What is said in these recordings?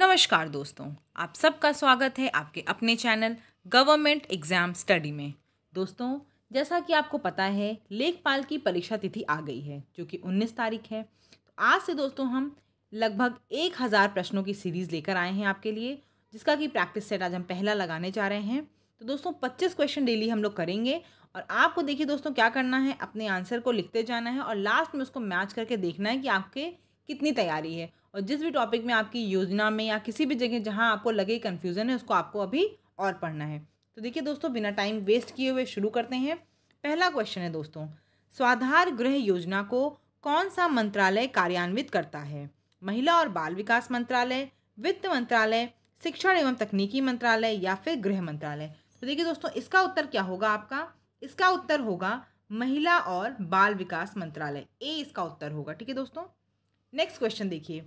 नमस्कार दोस्तों आप सबका स्वागत है आपके अपने चैनल गवर्नमेंट एग्ज़ाम स्टडी में दोस्तों जैसा कि आपको पता है लेखपाल की परीक्षा तिथि आ गई है जो कि 19 तारीख है तो आज से दोस्तों हम लगभग एक हज़ार प्रश्नों की सीरीज़ लेकर आए हैं आपके लिए जिसका कि प्रैक्टिस सेट आज हम पहला लगाने जा रहे हैं तो दोस्तों पच्चीस क्वेश्चन डेली हम लोग करेंगे और आपको देखिए दोस्तों क्या करना है अपने आंसर को लिखते जाना है और लास्ट में उसको मैच करके देखना है कि आपके कितनी तैयारी है और जिस भी टॉपिक में आपकी योजना में या किसी भी जगह जहाँ आपको लगे कन्फ्यूज़न है उसको आपको अभी और पढ़ना है तो देखिए दोस्तों बिना टाइम वेस्ट किए हुए शुरू करते हैं पहला क्वेश्चन है दोस्तों स्वाधार गृह योजना को कौन सा मंत्रालय कार्यान्वित करता है महिला और बाल विकास मंत्रालय वित्त मंत्रालय शिक्षण एवं तकनीकी मंत्रालय या फिर गृह मंत्रालय तो देखिए दोस्तों इसका उत्तर क्या होगा आपका इसका उत्तर होगा महिला और बाल विकास मंत्रालय ए इसका उत्तर होगा ठीक है दोस्तों नेक्स्ट क्वेश्चन देखिए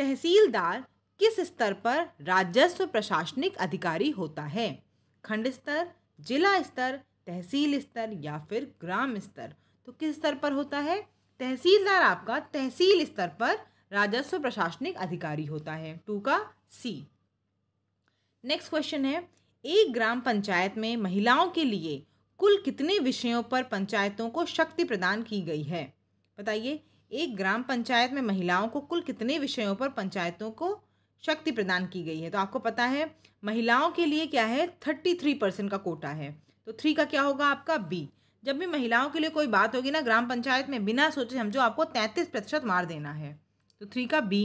तहसीलदार किस स्तर पर राजस्व प्रशासनिक अधिकारी होता है खंड स्तर जिला स्तर तहसील स्तर या फिर ग्राम स्तर तो किस स्तर पर होता है तहसीलदार आपका तहसील स्तर पर राजस्व प्रशासनिक अधिकारी होता है टू का सी नेक्स्ट क्वेश्चन है एक ग्राम पंचायत में महिलाओं के लिए कुल कितने विषयों पर पंचायतों को शक्ति प्रदान की गई है बताइए एक ग्राम पंचायत में महिलाओं को कुल कितने विषयों पर पंचायतों को शक्ति प्रदान की गई है तो आपको पता है महिलाओं के लिए क्या है थर्टी थ्री परसेंट का कोटा है तो थ्री का क्या होगा आपका बी जब भी महिलाओं के लिए कोई बात होगी ना ग्राम पंचायत में बिना सोचे समझो आपको तैंतीस प्रतिशत मार देना है तो थ्री का बी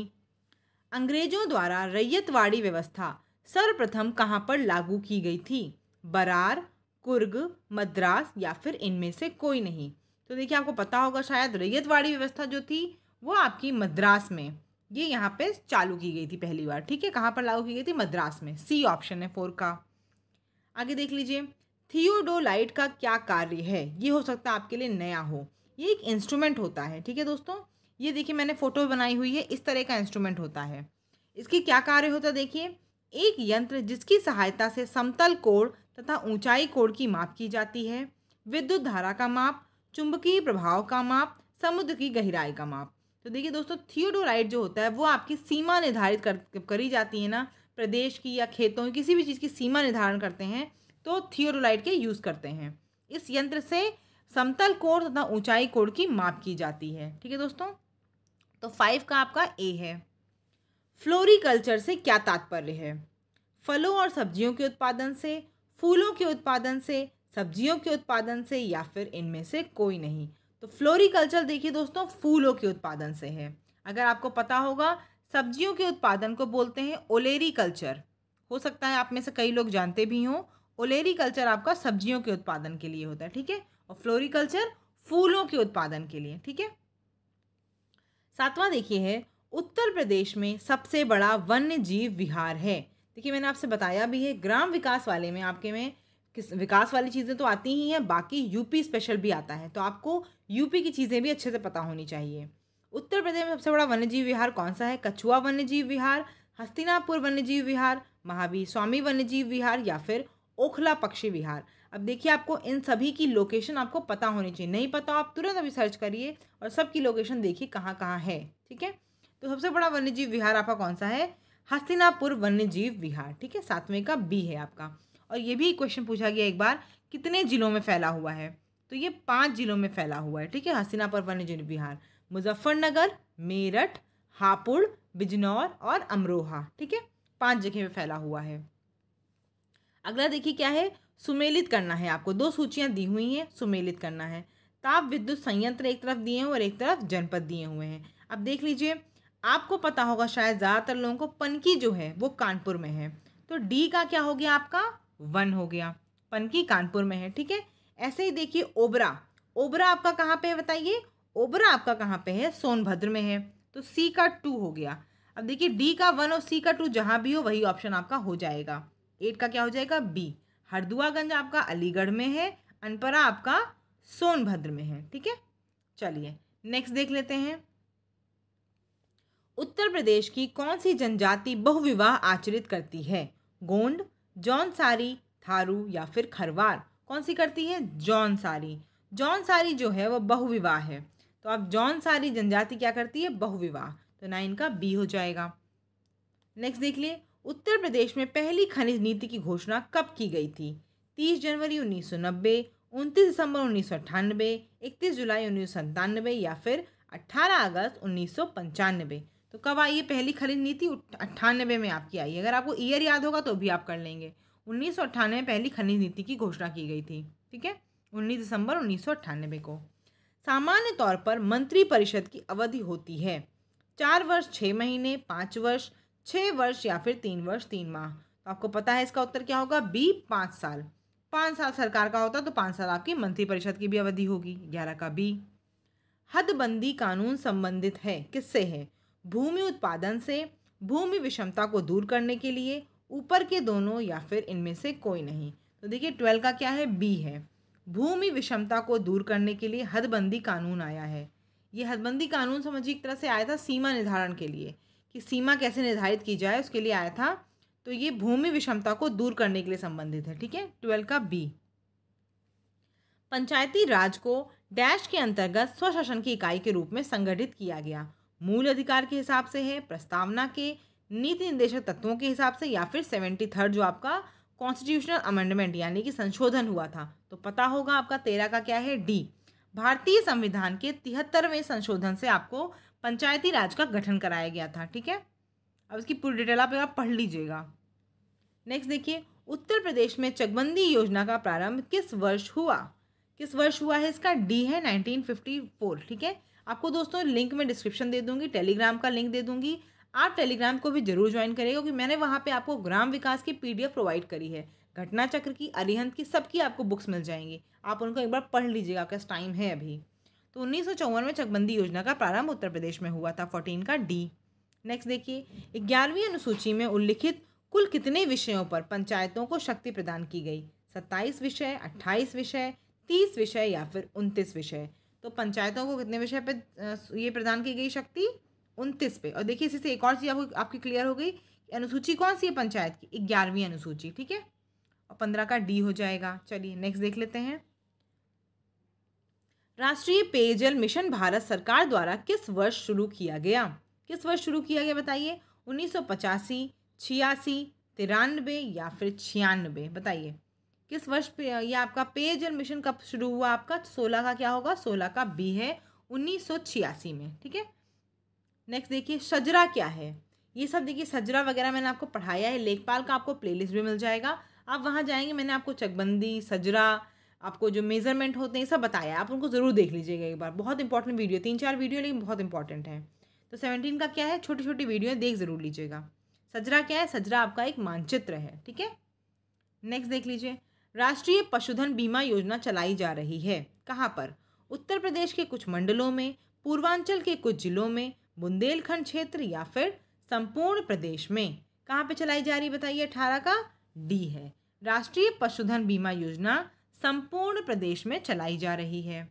अंग्रेजों द्वारा रैयतवाड़ी व्यवस्था सर्वप्रथम कहाँ पर लागू की गई थी बरार कुर्ग मद्रास या फिर इनमें से कोई नहीं तो देखिए आपको पता होगा शायद रैयतवाड़ी व्यवस्था जो थी वो आपकी मद्रास में ये यहाँ पे चालू की गई थी पहली बार ठीक है कहाँ पर लागू की गई थी मद्रास में सी ऑप्शन है फोर का आगे देख लीजिए थियोडोलाइट का क्या कार्य है ये हो सकता है आपके लिए नया हो ये एक इंस्ट्रूमेंट होता है ठीक है दोस्तों ये देखिए मैंने फ़ोटो बनाई हुई है इस तरह का इंस्ट्रूमेंट होता है इसकी क्या कार्य होता है देखिए एक यंत्र जिसकी सहायता से समतल कोड तथा ऊंचाई कोड की माप की जाती है विद्युत धारा का माप चुंबकीय प्रभाव का माप समुद्र की गहराई का माप तो देखिए दोस्तों थियोडोराइट जो होता है वो आपकी सीमा निर्धारित कर करी जाती है ना प्रदेश की या खेतों की किसी भी चीज़ की सीमा निर्धारण करते हैं तो थियोडोराइट के यूज़ करते हैं इस यंत्र से समतल कोण तथा ऊंचाई कोण की माप की जाती है ठीक है दोस्तों तो फाइव का आपका ए है फ्लोरिकल्चर से क्या तात्पर्य है फलों और सब्जियों के उत्पादन से फूलों के उत्पादन से सब्जियों के उत्पादन से या फिर इनमें से कोई नहीं तो फ्लोरिकल्चर देखिए दोस्तों फूलों के उत्पादन से है अगर आपको पता होगा सब्जियों के उत्पादन को बोलते हैं ओलेरी कल्चर हो सकता है आप में से कई लोग जानते भी हों ओलेरी कल्चर आपका सब्जियों के उत्पादन के लिए होता है ठीक है और फ्लोरिकल्चर फूलों के उत्पादन के लिए ठीक है सातवां देखिए है उत्तर प्रदेश में सबसे बड़ा वन्य जीव विहार है देखिए मैंने आपसे बताया भी है ग्राम विकास वाले में आपके में किस विकास वाली चीज़ें तो आती ही हैं बाकी यूपी स्पेशल भी आता है तो आपको यूपी की चीज़ें भी अच्छे से पता होनी चाहिए उत्तर प्रदेश में सबसे बड़ा वन्यजीव विहार कौन सा है कछुआ वन्यजीव विहार हस्तिनापुर वन्यजीव विहार महावीर स्वामी वन्यजीव विहार या फिर ओखला पक्षी विहार अब देखिए आपको इन सभी की लोकेशन आपको पता होनी चाहिए नहीं पता आप तुरंत अभी सर्च करिए और सबकी लोकेशन देखिए कहाँ कहाँ है ठीक है तो सबसे बड़ा वन्यजीव विहार आपका कौन सा है हस्तिनापुर वन्यजीव विहार ठीक है सातवें का बी है आपका और ये भी क्वेश्चन पूछा गया एक बार कितने ज़िलों में फैला हुआ है तो ये पांच ज़िलों में फैला हुआ है ठीक है हसीनापुर वन्य जीव विहार मुजफ्फरनगर मेरठ हापुड़ बिजनौर और अमरोहा ठीक है पांच जगह में फैला हुआ है अगला देखिए क्या है सुमेलित करना है आपको दो सूचियाँ दी हुई हैं सुमेलित करना है ताप विद्युत संयंत्र एक तरफ दिए हुए और एक तरफ जनपद दिए हुए हैं अब देख लीजिए आपको पता होगा शायद ज़्यादातर लोगों को पनकी जो है वो कानपुर में है तो डी का क्या हो गया आपका वन हो गया पनकी कानपुर में है ठीक है ऐसे ही देखिए ओबरा ओबरा आपका कहाँ पे है बताइए ओबरा आपका कहाँ पे है सोनभद्र में है तो सी का टू हो गया अब देखिए डी का वन और सी का टू जहाँ भी हो वही ऑप्शन आपका हो जाएगा एट का क्या हो जाएगा बी हरदुआगंज आपका अलीगढ़ में है अनपरा आपका सोनभद्र में है ठीक है चलिए नेक्स्ट देख लेते हैं उत्तर प्रदेश की कौन सी जनजाति बहुविवाह आचरित करती है गोंड जौन सारी थारू या फिर खरवार कौन सी करती है जौन सारी जौन सारी जो है वह बहुविवाह है तो आप जौन सारी जनजाति क्या करती है बहुविवाह तो ना इनका बी हो जाएगा नेक्स्ट देख लिए उत्तर प्रदेश में पहली खनिज नीति की घोषणा कब की गई थी तीस जनवरी उन्नीस सौ नब्बे उनतीस दिसंबर उन्नीस सौ अट्ठानबे इकतीस जुलाई उन्नीस सौ सन्तानबे या फिर अट्ठारह अगस्त उन्नीस सौ पंचानबे तो कब आई है पहली खनिज नीति अट्ठानबे में आपकी आई है अगर आपको ईयर याद होगा तो भी आप कर लेंगे उन्नीस में पहली खनिज नीति की घोषणा की गई थी ठीक है उन्नीस दिसंबर उन्नीस को सामान्य तौर पर मंत्रिपरिषद की अवधि होती है चार वर्ष छः महीने पाँच वर्ष छः वर्ष या फिर तीन वर्ष तीन माह तो आपको पता है इसका उत्तर क्या होगा बी पाँच साल पाँच साल सरकार का होता तो पाँच साल आपकी मंत्रिपरिषद की भी अवधि होगी ग्यारह का बी हदबंदी कानून संबंधित है किससे है भूमि उत्पादन से भूमि विषमता को दूर करने के लिए ऊपर के दोनों या फिर इनमें से कोई नहीं तो देखिए ट्वेल्व का क्या है बी है भूमि विषमता को दूर करने के लिए हदबंदी कानून आया है ये हदबंदी कानून समझिए एक तरह से आया था सीमा निर्धारण के लिए कि सीमा कैसे निर्धारित की जाए उसके लिए आया था तो ये भूमि विषमता को दूर करने के लिए संबंधित है ठीक है ट्वेल्व का बी पंचायती राज को डैश के अंतर्गत स्वशासन की इकाई के रूप में संगठित किया गया मूल अधिकार के हिसाब से है प्रस्तावना के नीति निर्देशक तत्वों के हिसाब से या फिर सेवेंटी थर्ड जो आपका कॉन्स्टिट्यूशनल अमेंडमेंट यानी कि संशोधन हुआ था तो पता होगा आपका तेरह का क्या है डी भारतीय संविधान के तिहत्तरवें संशोधन से आपको पंचायती राज का गठन कराया गया था ठीक है अब इसकी पूरी डिटेल आप पढ़ लीजिएगा नेक्स्ट देखिए उत्तर प्रदेश में चकबंदी योजना का प्रारंभ किस वर्ष हुआ किस वर्ष हुआ है इसका डी है फोर ठीक है आपको दोस्तों लिंक में डिस्क्रिप्शन दे दूंगी टेलीग्राम का लिंक दे दूंगी आप टेलीग्राम को भी जरूर ज्वाइन करेगा क्योंकि मैंने वहाँ पे आपको ग्राम विकास की पीडीएफ प्रोवाइड करी है घटना चक्र की अरिहंत की सबकी आपको बुक्स मिल जाएंगी आप उनको एक बार पढ़ लीजिएगा आपका टाइम है अभी तो उन्नीस में चकबंदी योजना का प्रारंभ उत्तर प्रदेश में हुआ था फोर्टीन का डी नेक्स्ट देखिए ग्यारहवीं अनुसूची में उल्लिखित कुल कितने विषयों पर पंचायतों को शक्ति प्रदान की गई सत्ताईस विषय अट्ठाईस विषय तीस विषय या फिर उनतीस विषय तो पंचायतों को कितने विषय पर ये प्रदान की गई शक्ति उनतीस पे और देखिए इसी से एक और चीज़ आपको आपकी क्लियर हो गई अनुसूची कौन सी है पंचायत की ग्यारहवीं अनुसूची ठीक है और पंद्रह का डी हो जाएगा चलिए नेक्स्ट देख लेते हैं राष्ट्रीय पेयजल मिशन भारत सरकार द्वारा किस वर्ष शुरू किया गया किस वर्ष शुरू किया गया बताइए उन्नीस सौ पचासी छियासी तिरानबे या फिर छियानवे बताइए किस वर्ष पे ये आपका पेयजल मिशन कब शुरू हुआ आपका सोलह का क्या होगा सोलह का बी है उन्नीस में ठीक है नेक्स्ट देखिए सजरा क्या है ये सब देखिए सजरा वगैरह मैंने आपको पढ़ाया है लेखपाल का आपको प्लेलिस्ट भी मिल जाएगा आप वहाँ जाएंगे मैंने आपको चकबंदी सजरा आपको जो मेजरमेंट होते हैं सब बताया आप उनको ज़रूर देख लीजिएगा एक बार बहुत इंपॉर्टेंट वीडियो तीन चार वीडियो लेकिन बहुत इंपॉर्टेंट है तो सेवनटीन का क्या है छोटी छोटी वीडियो देख ज़रूर लीजिएगा सजरा क्या है सजरा आपका एक मानचित्र है ठीक है नेक्स्ट देख लीजिए राष्ट्रीय पशुधन बीमा योजना चलाई जा रही है कहाँ पर उत्तर प्रदेश के कुछ मंडलों में पूर्वांचल के कुछ जिलों में बुंदेलखंड क्षेत्र या फिर संपूर्ण प्रदेश में कहाँ पे चलाई जा रही बताइए अठारह का डी है राष्ट्रीय पशुधन बीमा योजना संपूर्ण प्रदेश में चलाई जा रही है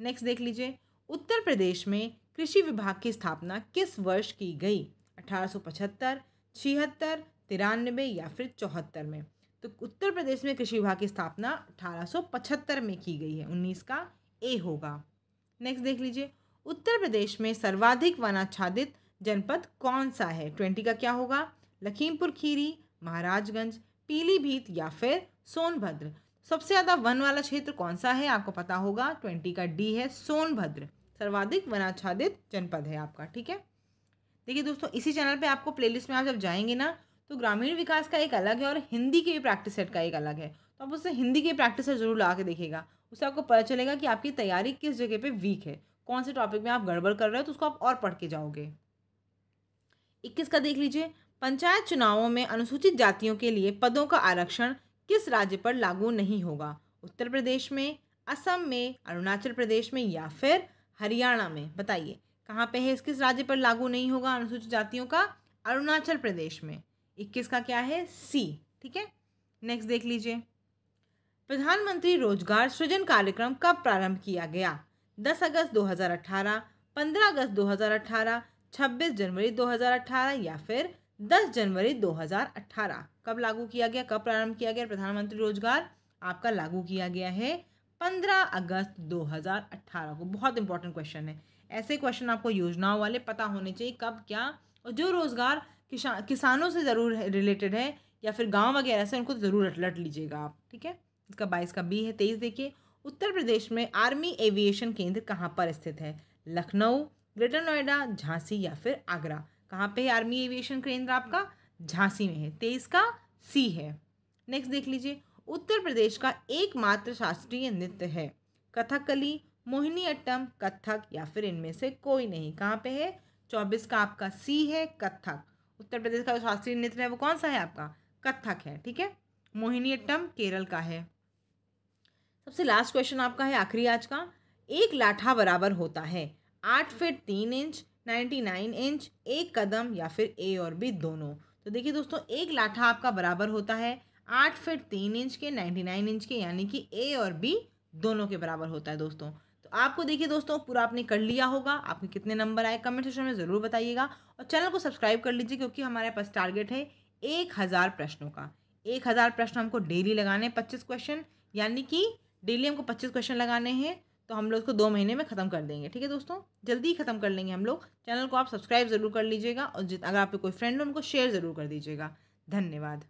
नेक्स्ट देख लीजिए उत्तर प्रदेश में कृषि विभाग की स्थापना किस वर्ष की गई अठारह सौ पचहत्तर छिहत्तर तिरानबे या फिर चौहत्तर में तो उत्तर प्रदेश में कृषि विभाग की स्थापना 1875 में की गई है 19 का ए होगा नेक्स्ट देख लीजिए उत्तर प्रदेश में सर्वाधिक वनाच्छादित जनपद कौन सा है ट्वेंटी का क्या होगा लखीमपुर खीरी महाराजगंज पीलीभीत या फिर सोनभद्र सबसे ज़्यादा वन वाला क्षेत्र कौन सा है आपको पता होगा ट्वेंटी का डी है सोनभद्र सर्वाधिक वनाच्छादित जनपद है आपका ठीक है देखिए दोस्तों इसी चैनल पे आपको प्लेलिस्ट में आप जब जाएंगे ना तो ग्रामीण विकास का एक अलग है और हिंदी के भी प्रैक्टिस सेट का एक अलग है तो आप उससे हिंदी के प्रैक्टिस सेट जरूर ला के देखेगा उससे आपको पता चलेगा कि आपकी तैयारी किस जगह पर वीक है कौन से टॉपिक में आप गड़बड़ कर रहे हो तो उसको आप और पढ़ के जाओगे इक्कीस का देख लीजिए पंचायत चुनावों में अनुसूचित जातियों के लिए पदों का आरक्षण किस राज्य पर लागू नहीं होगा उत्तर प्रदेश में असम में अरुणाचल प्रदेश में या फिर हरियाणा में बताइए कहाँ पे है किस राज्य पर लागू नहीं होगा अनुसूचित जातियों का अरुणाचल प्रदेश में इक्कीस का क्या है सी ठीक है नेक्स्ट देख लीजिए प्रधानमंत्री रोजगार सृजन कार्यक्रम कब प्रारंभ किया गया दस अगस्त 2018, 15 अगस्त 2018, 26 जनवरी 2018 या फिर 10 जनवरी 2018 कब लागू किया गया कब प्रारंभ किया गया प्रधानमंत्री रोजगार आपका लागू किया गया है 15 अगस्त 2018 को बहुत इंपॉर्टेंट क्वेश्चन है ऐसे क्वेश्चन आपको योजनाओं वाले पता होने चाहिए कब क्या और जो रोजगार किसा किसानों से ज़रूर रिलेटेड है या फिर गांव वगैरह से उनको ज़रूर अटलट लीजिएगा आप ठीक है इसका बाईस का बी है तेईस देखिए उत्तर प्रदेश में आर्मी एविएशन केंद्र कहाँ पर स्थित है लखनऊ ग्रेटर नोएडा झांसी या फिर आगरा कहाँ पे है आर्मी एविएशन केंद्र आपका झांसी में है तेईस का सी है नेक्स्ट देख लीजिए उत्तर प्रदेश का एकमात्र शास्त्रीय नृत्य है कथकली मोहिनी अट्टम कथक या फिर इनमें से कोई नहीं कहाँ पे है चौबीस का आपका सी है कथक उत्तर प्रदेश का जो शास्त्रीय नृत्य है वो कौन सा है आपका कत्थक है ठीक है मोहिनीअट्टम केरल का है सबसे लास्ट क्वेश्चन आपका है आखिरी आज का एक लाठा बराबर होता है आठ फिट तीन इंच नाइन्टी नाइन इंच एक कदम या फिर ए और बी दोनों तो देखिए दोस्तों एक लाठा आपका बराबर होता है आठ फिट तीन इंच के नाइन्टी नाइन इंच के यानी कि ए और बी दोनों के बराबर होता है दोस्तों आपको देखिए दोस्तों पूरा आपने कर लिया होगा आपके कितने नंबर आए कमेंट सेक्शन में ज़रूर बताइएगा और चैनल को सब्सक्राइब कर लीजिए क्योंकि हमारे पास टारगेट है एक हज़ार प्रश्नों का एक हज़ार प्रश्न हमको डेली लगाने हैं पच्चीस क्वेश्चन यानी कि डेली हमको पच्चीस क्वेश्चन लगाने हैं तो हम लोग इसको दो महीने में ख़त्म कर देंगे ठीक है दोस्तों जल्दी ही ख़त्म कर लेंगे हम लोग चैनल को आप सब्सक्राइब ज़रूर कर लीजिएगा और जित अगर आपके कोई फ्रेंड हो उनको शेयर ज़रूर कर दीजिएगा धन्यवाद